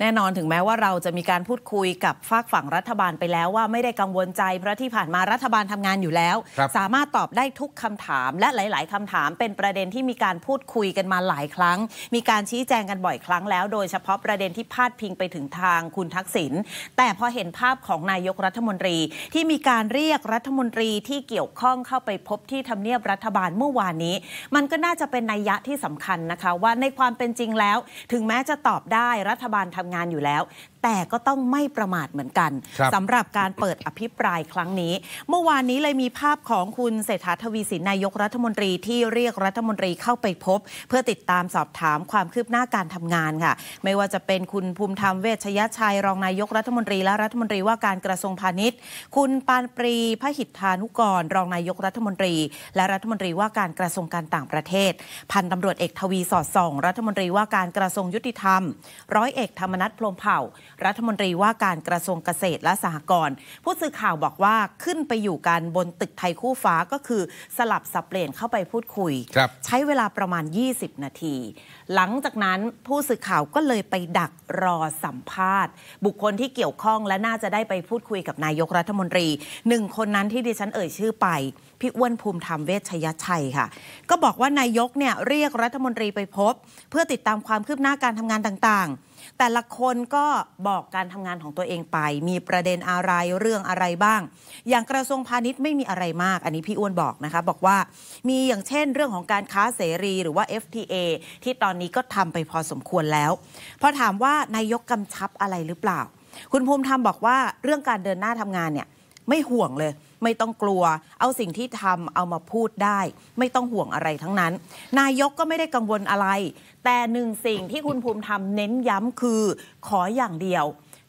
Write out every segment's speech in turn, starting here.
แน่นอนถึงแม้ว่าเราจะมีการพูดคุยกับฝากฝั่งรัฐบาลไปแล้วว่าไม่ได้กังวลใจเพราะที่ผ่านมารัฐบาลทำงานอยู่แล้ว สามารถตอบได้ทุกคำถามและหลาย ๆ คำถาม เป็นประเด็นที่มีการพูดคุยกันมาหลายครั้ง มีการชี้แจงกันบ่อยครั้งแล้วโดยเฉพาะประเด็นที่พาดพิงไปถึงทางคุณทักษิณแต่พอเห็นภาพของนายกรัฐมนตรีที่มีการเรียกรัฐมนตรีที่เกี่ยวข้องเข้าไปพบที่ทำเนียบรัฐบาลเมื่อวานนี้ มันก็น่าจะเป็นนัยยะที่สำคัญนะคะว่าในความเป็นจริงแล้วถึงแม้จะตอบได้รัฐบาลทำงานอยู่แล้วแต่ก็ต้องไม่ประมาทเหมือนกันสำหรับการเปิดอภิปรายครั้งนี้ เมื่อวานนี้เลยมีภาพของคุณเศรษฐาทวีสินนายกรัฐมนตรีที่เรียกรัฐมนตรีเข้าไปพบ เพื่อติดตามสอบถามความคืบหน้าการทำงานค่ะไม่ว่าจะเป็นคุณภูมิธรรมเวชยชัยรองนายกรัฐมนตรีและรัฐมนตรีว่าการกระทรวงพาณิชย์คุณปานปรีพหิทธานุกรรองนายกรัฐมนตรี และรัฐมนตรีว่าการกระทรวงการต่างประเทศพันตำรวจเอกทวีสอดส่องรัฐมนตรีว่าการกระทรวงยุติธรรมร้อยเอกธรรมนัฐพรมเผ่ารัฐมนตรีว่าการกระทรวงเกษตรและสหกรณ์ ผู้สื่อข่าวบอกว่าขึ้นไปอยู่กันบนตึกไทยคู่ฟ้าก็คือสลับสับเปลี่ยนเข้าไปพูดคุยคใช้เวลาประมาณ 20 นาที หลังจากนั้นผู้สื่อข่าวก็เลยไปดักรอสัมภาษณ์ บุคคลที่เกี่ยวข้องและน่าจะได้ไปพูดคุยกับนายกรัฐมนตรี หนึ่งคนนั้นที่ดิฉันเอ่ยชื่อไปพี่อ้วนภูมิธรรมเวชยชัยค่ะ ก็บอกว่านายกเนี่ยเรียกรัฐมนตรีไปพบเพื่อติดตามความคืบหน้าการทำงานต่างๆ แต่ละคนก็บอกการทำงานของตัวเองไป มีประเด็นอะไรเรื่องอะไรบ้าง อย่างกระทรวงพาณิชย์ไม่มีอะไรมากอันนี้พี่อ้วนบอกนะคะ บอกว่ามีอย่างเช่นเรื่องของการค้าเสรีหรือว่า FTA ที่ตอนนี้ก็ทำไปพอสมควรแล้วพอถามว่านายกกำชับอะไรหรือเปล่า คุณภูมิธรรมบอกว่าเรื่องการเดินหน้าทำงานเนี่ยไม่ห่วงเลยไม่ต้องกลัว เอาสิ่งที่ทำเอามาพูดได้ ไม่ต้องห่วงอะไรทั้งนั้น นายกก็ไม่ได้กังวลอะไร แต่หนึ่งสิ่งที่คุณภูมิทำเน้นย้ำคือ ขออย่างเดียว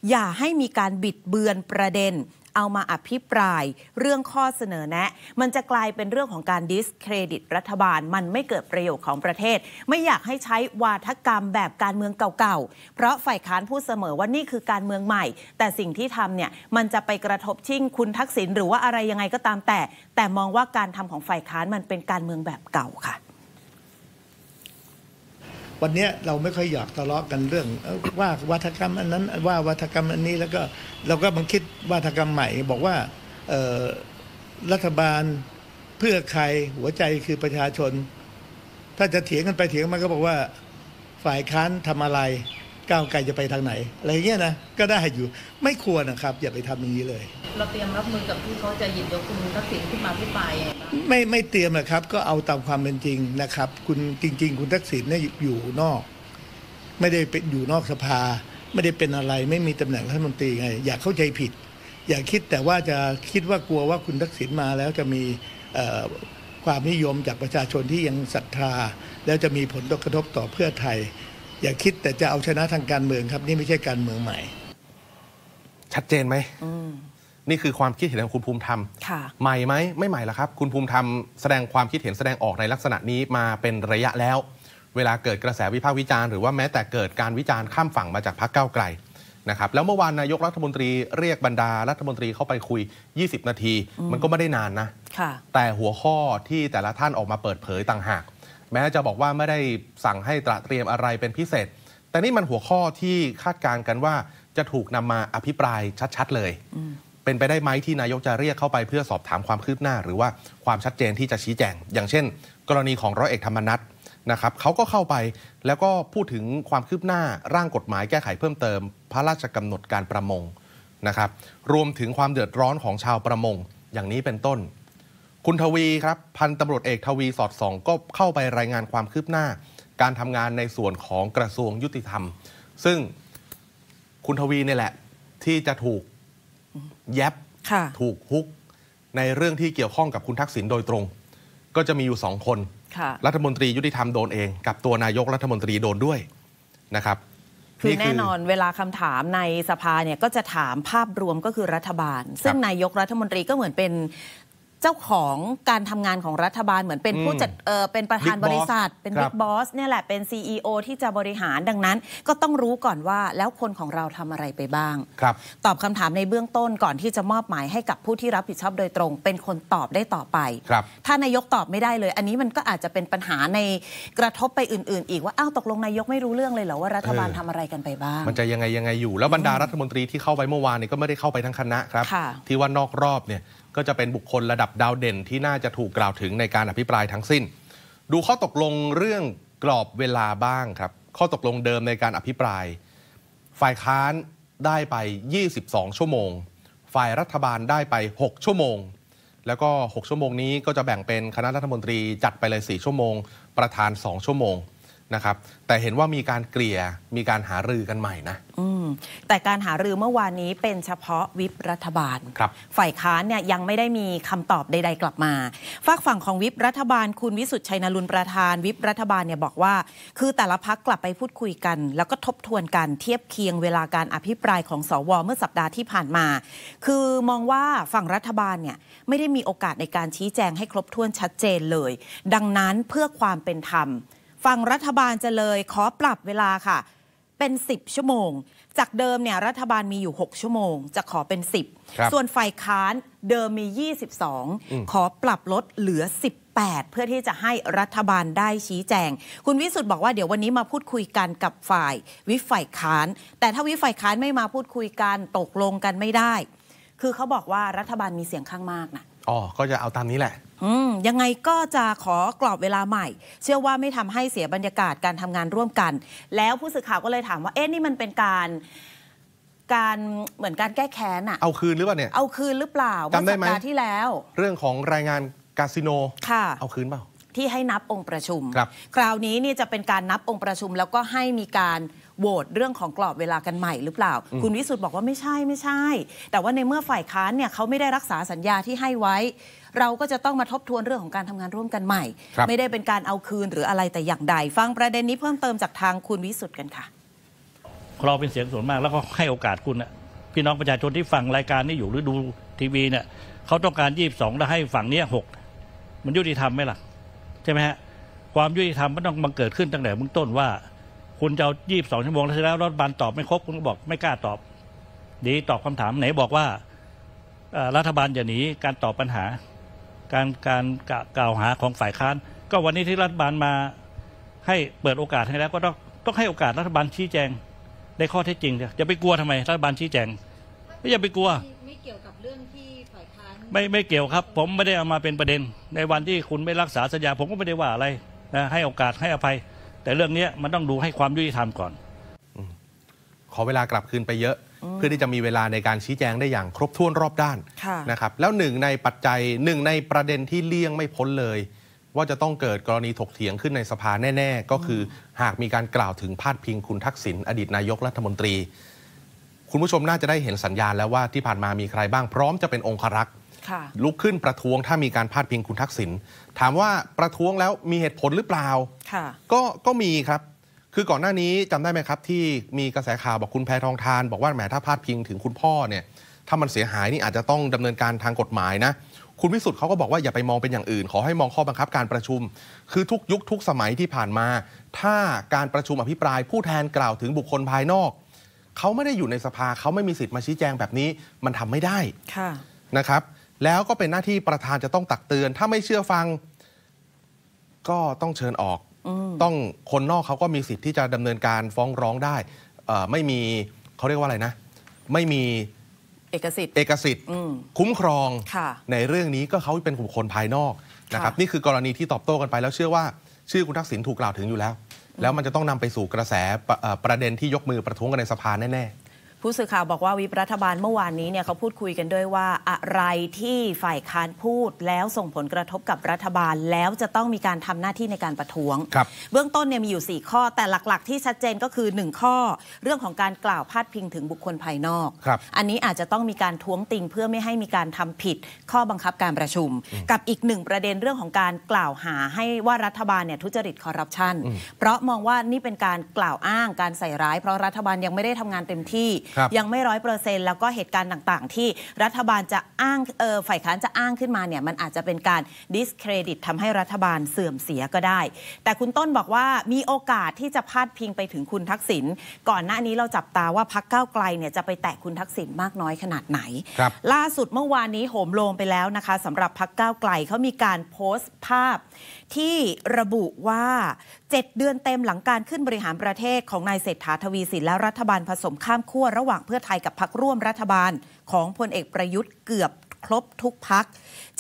อย่าให้มีการบิดเบือนประเด็นเอามาอภิปรายเรื่องข้อเสนอแนะ มันจะกลายเป็นเรื่องของการดิสเครดิตรัฐบาลมันไม่เกิดประโยชน์ของประเทศ ไม่อยากให้ใช้วาทกรรมแบบการเมืองเก่าๆ เพราะฝ่ายค้านพูดเสมอว่า นี่คือการเมืองใหม่ แต่สิ่งที่ทำเนี่ยมันจะไปกระทบชิ่งคุณทักษิณหรือว่าอะไรยังไงก็ตามแต่ แต่มองว่าการทำของฝ่ายค้านมันเป็นการเมืองแบบเก่าค่ะวันนี้เราไม่ค่อยอยากทะเลาะกันเรื่อง ว่าวัฒกรรมอันนั้นว่าวัฒกรรมอันนี้แล้วก็เราก็มันคิดวัฒกรรมใหม่ บอกว่ารัฐบาลเพื่อใครหัวใจคือประชาชน ถ้าจะเถียงกันไปเถียงมันก็บอกว่าฝ่ายค้านทำอะไรก้าวไกลจะไปทางไหนอะไรเงี้ยนะก็ได้อยู่ไม่ควรนะครับ อย่าไปทำอย่างนี้เลย เราเตรียมรับมือกับที่เขาจะหยิบยกคุณทักษิณขึ้นมาพิปายไม่ไม่เตรียมนะครับก็เอาตามความเป็นจริงนะครับ คุณจริง ๆ คุณทักษิณเนี่ยอยู่นอก ไม่ได้เป็นอยู่นอกสภา ไม่ได้เป็นอะไรไม่มีตำแหน่งรัฐมนตรีไงอยากเข้าใจผิด อยากคิดแต่ว่าจะคิดว่ากลัวว่าคุณทักษิณมา แล้วจะมีความนิยมจากประชาชนที่ยังศรัทธา แล้วจะมีผลกระทบต่อเพื่อไทยอย่าคิดแต่จะเอาชนะทางการเมืองครับ นี่ไม่ใช่การเมืองใหม่ ชัดเจนไหมนี่คือความคิดเห็นของคุณภูมิธรรมใหม่ไหม ไม่ใหม่ละครับ คุณภูมิธรรม แสดงความคิดเห็นแสดงออกในลักษณะนี้มาเป็นระยะแล้ว เวลาเกิดกระแสวิพากษ์วิจารณ์หรือว่าแม้แต่เกิดการวิจารณ์ข้ามฝั่งมาจากพรรคก้าวไกลนะครับแล้วเมื่อวานนายกรัฐมนตรีเรียกบรรดารัฐมนตรีเข้าไปคุย 20 นาที มันก็ไม่ได้นานนะแต่หัวข้อที่แต่ละท่านออกมาเปิดเผยต่างหากแม้จะบอกว่าไม่ได้สั่งให้ตระเตรียมอะไรเป็นพิเศษ แต่นี่มันหัวข้อที่คาดการณ์กันว่าจะถูกนำมาอภิปรายชัดๆเลย เป็นไปได้ไหมที่นายกจะเรียกเข้าไปเพื่อสอบถามความคืบหน้าหรือว่าความชัดเจนที่จะชี้แจง อย่างเช่นกรณีของร้อยเอกธรรมนัฐนะครับเขาก็เข้าไปแล้วก็พูดถึงความคืบหน้าร่างกฎหมายแก้ไขเพิ่มเติม พระราชกำหนดการประมงนะครับ รวมถึงความเดือดร้อนของชาวประมงอย่างนี้เป็นต้นคุณทวีครับ พันตำรวจเอกทวีสอดส่องก็เข้าไปรายงานความคืบหน้าการทำงานในส่วนของกระทรวงยุติธรรม ซึ่งคุณทวีนี่แหละที่จะถูกแยบถูกฮุกในเรื่องที่เกี่ยวข้องกับคุณทักษิณโดยตรง ก็จะมีอยู่สองคน รัฐมนตรียุติธรรมโดนเอง กับตัวนายกรัฐมนตรีโดนด้วยนะครับคือแน่นอนเวลาคำถามในสภาเนี่ยก็จะถามภาพรวมก็คือรัฐบาลซึ่งนายกรัฐมนตรีก็เหมือนเป็นเจ้าของการทำงานของรัฐบาลเหมือนเป็นผู้จัดเออเป็นประธานบริษัทเป็นบิ๊กบอสเนี่ยแหละเป็นซีอที่จะบริหาร ดังนั้น ก็ต้องรู้ก่อนว่า แล้วคนของเราทำอะไรไปบ้างครับ ตอบคำถามในเบื้องต้นก่อนที่จะมอบหมายให้กับผู้ที่รับผิดชอบโดยตรง เป็นคนตอบได้ต่อไปครับ ถ้านายกตอบไม่ได้เลย อันนี้มันก็อาจจะเป็นปัญหาในกระทบไปอื่นๆอีกว่าอ้าวตกลงนายกไม่รู้เรื่องเลยเหรอว่ารัฐบาลทำทำอะไรกันไปบ้างมันจะยังไงยังไงอยู่แล้วบรรดารัฐมนตรีที่เข้าไปเมื่อวานนี่ก็ไม่ได้เข้าไปทั้งคณะครับที่ว่านอกรอบเนี่ยก็จะเป็นบุคคลระดับดาวเด่นที่น่าจะถูกกล่าวถึงในการอภิปรายทั้งสิ้น ดูข้อตกลงเรื่องกรอบเวลาบ้างครับข้อตกลงเดิมในการอภิปราย ฝ่ายค้านได้ไป 22 ชั่วโมง ฝ่ายรัฐบาลได้ไป 6 ชั่วโมง แล้วก็6ชั่วโมงนี้ก็จะแบ่งเป็นคณะรัฐมนตรีจัดไปเลย4ชั่วโมง ประธาน 2 ชั่วโมงนะครับ แต่เห็นว่ามีการเกลี่ย มีการหารือกันใหม่นะมแต่การหารือเมื่อวานนี้เป็นเฉพาะวิปรัฐบาล ครับ ฝ่ายค้านเนี่ยยังไม่ได้มีคำตอบใดๆกลับมา ฝากฝั่งของวิปรัฐบาล คุณวิสุทธิชัยนรุนประธาน วิปรัฐบาลเนี่ยบอกว่า คือแต่ละพักกลับไปพูดคุยกัน แล้วก็ทบทวนกันเทียบเคียงเวลาการอภิปรายของสวเมื่อสัปดาห์ที่ผ่านมา คือมองว่าฝั่งรัฐบาลเนี่ยไม่ได้มีโอกาสในการชี้แจงให้ครบถ้วนชัดเจนเลย ดังนั้นเพื่อความเป็นธรรมฝั่งรัฐบาลจะเลยขอปรับเวลาค่ะเป็น 10 ชั่วโมง จากเดิมเนี่ยรัฐบาลมีอยู่ 6 ชั่วโมง จะขอเป็น 10 ส่วนฝ่ายค้านเดิมมี 22 ขอปรับลดเหลือ 1 8 เพื่อที่จะให้รัฐบาลได้ชี้แจง คุณวิสุทธ์บอกว่าเดี๋ยววันนี้มาพูดคุยกันกับฝ่าย วิฝ่ายค้าน แต่ถ้าวิฝ่ายค้านไม่มาพูดคุยกันตกลงกันไม่ได้ คือเขาบอกว่ารัฐบาลมีเสียงข้างมากนะอ๋อ ก็จะเอาตามนี้แหละยังไงก็จะขอกรอบเวลาใหม่ เชื่อว่าไม่ทำให้เสียบรรยากาศการทำงานร่วมกัน แล้วผู้สื่อข่าวก็เลยถามว่าเอ๊ะนี่มันเป็นการ การเหมือนการแก้แค้นอะเอาคืนหรือเปล่าเนี่ยเอาคืนหรือเปล่าจำได้ไหมที่แล้ว เรื่องของรายงานคาสิโน ค่ะเอาคืนเปล่าที่ให้นับองค์ประชุมครับคราวนี้นี่จะเป็นการนับองค์ประชุมแล้วก็ให้มีการโหวตเรื่องของกรอบเวลากันใหม่หรือเปล่า คุณวิสุทธ์บอกว่าไม่ใช่ไม่ใช่ แต่ว่าในเมื่อฝ่ายค้านเนี่ยเขาไม่ได้รักษาสัญญาที่ให้ไว้ เราก็จะต้องมาทบทวนเรื่องของการทำงานร่วมกันใหม่ ไม่ได้เป็นการเอาคืนหรืออะไรแต่อย่างใดฟังประเด็นนี้เพิ่มเติมจากทางคุณวิสุทธ์กันค่ะเราเป็นเสียงส่วนมากแล้วก็ให้โอกาสคุณนะพี่น้องประชาชนที่ฟังรายการนี้อยู่หรือดูทีวีเนี่ยเขาต้องการยี่สิบสองแล้วให้ฝั่งนี้หกมันยุติธรรมไหมล่ะ ใช่ไหมฮะความยุติธรรมมันต้องบังเกิดขึ้นตั้งแต่เบื้องต้นว่าคุณจะเอายี่สบสองชั่วโมงแล้วเสร็จแล้วรัฐบาลตอบไม่ครบคุณก็บอก ไม่กล้าตอบ ดีตอบคำถามไหนบอกว่ารัฐบาลอย่าหนีการตอบปัญหา การการกล่าวหาของฝ่ายค้านก็วันนี้ที่รัฐบาลมาให้เปิดโอกาสให้แล้ว ก็ต้องต้องให้โอกาสรัฐบาลชี้แจง ในข้อเท็จจริงเจะไปกลัวทำไมรัฐบาลชี้แจง ไม่อย่าไปกลัวไม่เกี่ยวกับเรื่องที่ฝ่ายค้านไม่ไม่เกี่ยวครับ ผมไม่ได้เอามาเป็นประเด็น ในวันที่คุณไม่รักษาสัญญา ผมก็ไม่ได้ว่าอะไรนะให้โอกาสให้อภัยแต่เรื่องนี้มันต้องดูให้ความยุติธรรมก่อน ขอเวลากลับคืนไปเยอะ เพื่อที่จะมีเวลาในการชี้แจงได้อย่างครบถ้วนรอบด้านะนะครับ แล้วหนึ่งในปัจจัยหนึ่งในประเด็นที่เลี่ยงไม่พ้นเลย ว่าจะต้องเกิดกรณีถกเถียงขึ้นในสภาแน่ๆ ก็คือหากมีการกล่าวถึงพาดพิงคุณทักษิณอดีตนายกรัฐมนตรี คุณผู้ชมน่าจะได้เห็นสัญญาณแล้วว่าที่ผ่านมามีใครบ้างพร้อมจะเป็นองครักษลุกขึ้นประท้วงถ้ามีการพาดพิงคุณทักษิณถามว่าประท้วงแล้วมีเหตุผลหรือเปล่าก็ก็มีครับ คือก่อนหน้านี้จำได้ไหมครับ ที่มีกระแสข่าว บอกคุณแพทองทาน บอกว่าแหมถ้าพาดพิงถึงคุณพ่อเนี่ย ถ้ามันเสียหายนี่อาจจะต้องดำเนินการทางกฎหมายนะ คุณวิสุทธ์เขาก็บอกว่าอย่าไปมองเป็นอย่างอื่น ขอให้มองข้อบังคับ การประชุมคือทุกยุคทุกสมัยที่ผ่านมา ถ้าการประชุมอภิปราย ผู้แทนกล่าวถึงบุคคลภายนอกเขาไม่ได้อยู่ในสภาเขาไม่มีสิทธิ์มาชี้แจงแบบนี้มันทำไม่ได้นะครับแล้วก็เป็นหน้าที่ประธานจะต้องตักเตือน ถ้าไม่เชื่อฟัง ก็ต้องเชิญออกต้องคนนอกเขาก็มีสิทธิ์ที่จะดำเนินการฟ้องร้องได้ไม่มีเขาเรียกว่าอะไรนะ ไม่มีเอกสิทธิ์เอกสิทธิ์คุ้มครอง ในเรื่องนี้ก็เขาเป็นบุคคลภายนอกนะครับนี่คือกรณีที่ตอบโต้กันไป แล้วเชื่อว่าชื่อคุณทักษิณถูกกล่าวถึงอยู่แล้ว แล้วมันจะต้องนำไปสู่กระแสประเด็นที่ยกมือประท้วงกันในสภาแน่ๆผู้สื่อข่าวบอกว่าวิปรัฐบาลเมื่อวานนี้เนี่ยเขาพูดคุยกันด้วยว่าอะไรที่ฝ่ายค้านพูด แล้วส่งผลกระทบกับรัฐบาล แล้วจะต้องมีการทำหน้าที่ในการประท้วง เบื้องต้นเนี่ยมีอยู่ 4 ข้อแต่หลักๆ ที่ชัดเจนก็คือ 1 ข้อ เรื่องของการกล่าวพาดพิงถึงบุคคลภายนอก อันนี้อาจจะต้องมีการท้วงติงเพื่อไม่ให้มีการทำผิดข้อบังคับการประชุม กับอีกหนึ่งประเด็นเรื่องของการกล่าวหาให้ว่ารัฐบาลเนี่ยทุจริตคอร์รัปชันเพราะมองว่านี่เป็นการกล่าวอ้างการใส่ร้ายเพราะรัฐบาลยังไม่ได้ทำงานเต็มที่ยังไม่ร้อยเปอร์เซ็นต์แล้วก็เหตุการณ์ต่าง ๆ ที่รัฐบาลจะอ้างฝ่ายค้านจะอ้างขึ้นมาเนี่ยมันอาจจะเป็นการดิสเครดิตทำให้รัฐบาลเสื่อมเสียก็ได้ แต่คุณต้นบอกว่ามีโอกาสที่จะพาดพิงไปถึงคุณทักษิณก่อนหน้านี้เราจับตาว่าพักเก้าไกลเนี่ยจะไปแตะคุณทักษิณมากน้อยขนาดไหน ล่าสุดเมื่อวานนี้โหมโลงไปแล้วนะคะสำหรับพักเก้าไกลเขามีการโพสต์ภาพ ที่ระบุว่า 7 เดือนเต็มหลังการขึ้นบริหารประเทศของนายเศรษฐาทวีสินและรัฐบาลผสมข้ามขั้วระหว่างเพื่อไทยกับพักร่วมรัฐบาล ของพลเอกประยุทธ์เกือบครบทุกพัก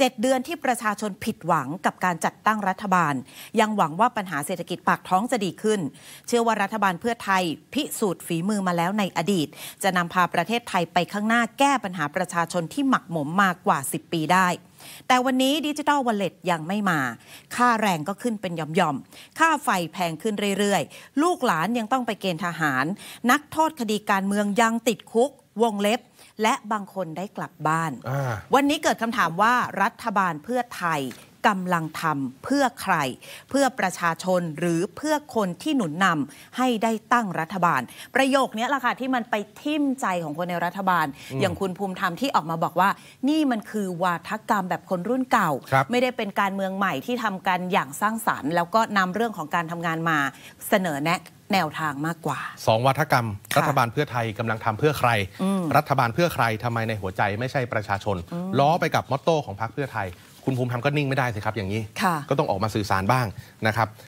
ดเดือนที่ประชาชนผิดหวังกับการจัดตั้งรัฐบาล ยังหวังว่าปัญหาเศรษฐกิจปากท้องจะดีขึ้น เชื่อว่ารัฐบาลเพื่อไทยพิสูจน์ฝีมือมาแล้วในอดีต จะนำพาประเทศไทยไปข้างหน้าแก้ปัญหาประชาชนที่หมักหมมมากว่า 10 ปีได้แต่วันนี้ดิจิทัลวอลเล็ตยังไม่มา ค่าแรงก็ขึ้นเป็นย่อมๆค่าไฟแพงขึ้นเรื่อย ๆ ลูกหลานยังต้องไปเกณฑ์ทหาร นักโทษคดีการเมืองยังติดคุก วงเล็บ และบางคนได้กลับบ้าน วันนี้เกิดคำถามว่ารัฐบาลเพื่อไทยกำลังทำเพื่อใคร เพื่อประชาชนหรือเพื่อคนที่หนุนนำให้ได้ตั้งรัฐบาล ประโยคนี้แหละค่ะที่มันไปทิ่มใจของคนในรัฐบาล อย่างคุณภูมิธรรมที่ออกมาบอกว่า นี่มันคือวาทกรรมแบบคนรุ่นเก่า ไม่ได้เป็นการเมืองใหม่ที่ทำกันอย่างสร้างสารรค์ แล้วก็นำเรื่องของการทำงานมา เสนอแนะแนวทางมากกว่าสองวัฒกรรม รัฐบาลเพื่อไทยกำลังทำเพื่อใคร รัฐบาลเพื่อใครทำไมในหัวใจไม่ใช่ประชาชน ล้อไปกับมอตโต้ของพรรคเพื่อไทยคุณภูมิธรรมก็นิ่งไม่ได้สิครับอย่างนี้ ก็ต้องออกมาสื่อสารบ้างนะครับ